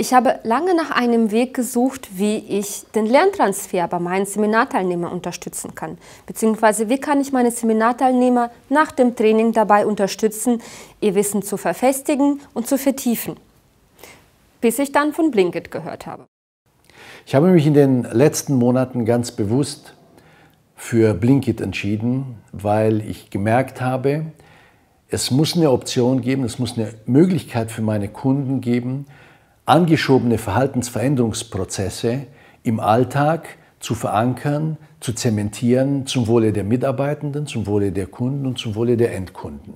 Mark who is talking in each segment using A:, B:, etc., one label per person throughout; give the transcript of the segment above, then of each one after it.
A: Ich habe lange nach einem Weg gesucht, wie ich den Lerntransfer bei meinen Seminarteilnehmern unterstützen kann. Beziehungsweise, wie kann ich meine Seminarteilnehmer nach dem Training dabei unterstützen, ihr Wissen zu verfestigen und zu vertiefen. Bis ich dann von Blinkit gehört habe.
B: Ich habe mich in den letzten Monaten ganz bewusst für Blinkit entschieden, weil ich gemerkt habe, es muss eine Option geben, es muss eine Möglichkeit für meine Kunden geben, angeschobene Verhaltensveränderungsprozesse im Alltag zu verankern, zu zementieren zum Wohle der Mitarbeitenden, zum Wohle der Kunden und zum Wohle der Endkunden.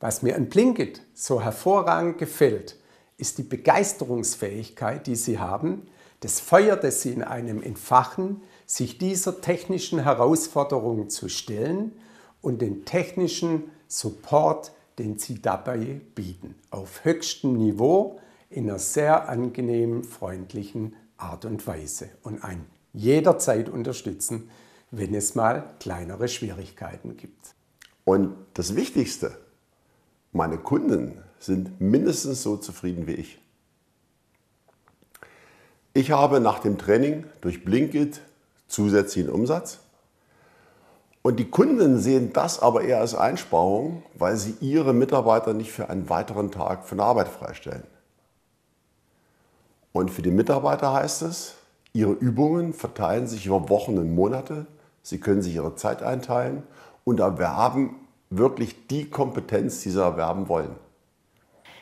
C: Was mir an Blinkit so hervorragend gefällt, ist die Begeisterungsfähigkeit, die Sie haben, das Feuer, das Sie in einem entfachen, sich dieser technischen Herausforderung zu stellen und den technischen Support, den Sie dabei bieten, auf höchstem Niveau in einer sehr angenehmen, freundlichen Art und Weise und einen jederzeit unterstützen, wenn es mal kleinere Schwierigkeiten gibt.
D: Und das Wichtigste, meine Kunden sind mindestens so zufrieden wie ich. Ich habe nach dem Training durch Blinkit zusätzlichen Umsatz. Und die Kunden sehen das aber eher als Einsparung, weil sie ihre Mitarbeiter nicht für einen weiteren Tag von der Arbeit freistellen. Und für die Mitarbeiter heißt es, ihre Übungen verteilen sich über Wochen und Monate. Sie können sich ihre Zeit einteilen und erwerben wirklich die Kompetenz, die sie erwerben wollen.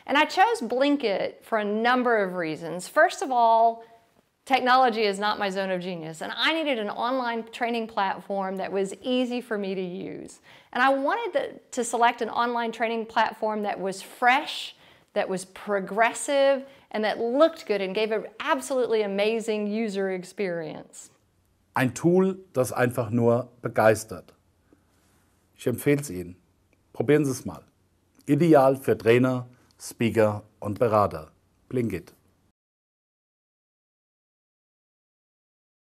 A: And I chose Blinkit for a number of reasons. First of all, technology is not my zone of genius, and I needed an online training platform that was easy for me to use. And I wanted to select an online training platform that was fresh that was progressive and that looked good and gave an absolutely amazing user experience.
D: Ein Tool, das einfach nur begeistert. Ich empfehle es Ihnen. Probieren Sie es mal. Ideal für Trainer, Speaker und Berater. Blinkit.